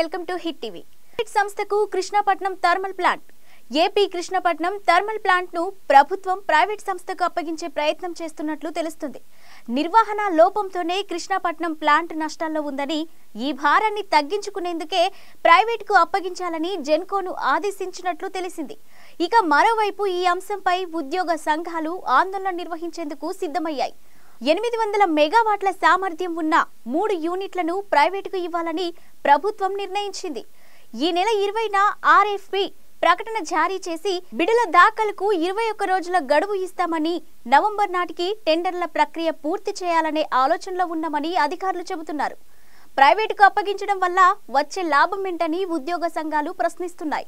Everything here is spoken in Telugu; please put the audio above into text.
welcome to hit TV hit సంస్థకు Krishnapatnam thermal plant AP Krishnapatnam thermal ప్లాంట్ను ప్రభుత్వం ప్రైవేట్ సంస్థకు అప్పగించే ప్రయత్నం చేస్తున్నట్లు తెలుస్తుంది నిర్వహణ లోపంతోనే కృష్ణపట్నం ప్లాంట్ నష్టాల్లో ఉందని ఈ భారాన్ని తగ్గించుకునేందుకే ప్రైవేట్కు అప్పగించాలని జెన్కోను ఆదేశించినట్లు తెలిసింది ఇక మరోవైపు ఈ అంశంపై ఉద్యోగ సంఘాలు ఆందోళన నిర్వహించేందుకు సిద్ధమయ్యాయి ఎనిమిది వందల మెగావాట్ల సామర్థ్యం ఉన్న మూడు యూనిట్లను ప్రైవేటుకు ఇవ్వాలని ప్రభుత్వం నిర్ణయించింది ఈ నెల ఇరవైన ఆర్ఎఫ్పి ప్రకటన జారీ చేసి బిడుల దాఖలకు ఇరవై ఒక్క రోజుల గడువు ఇస్తామని నవంబర్ నాటికి టెండర్ల ప్రక్రియ పూర్తి చేయాలనే ఆలోచనలో ఉన్నామని అధికారులు చెబుతున్నారు ప్రైవేటుకు అప్పగించడం వల్ల వచ్చే లాభం ఏంటని ఉద్యోగ సంఘాలు ప్రశ్నిస్తున్నాయి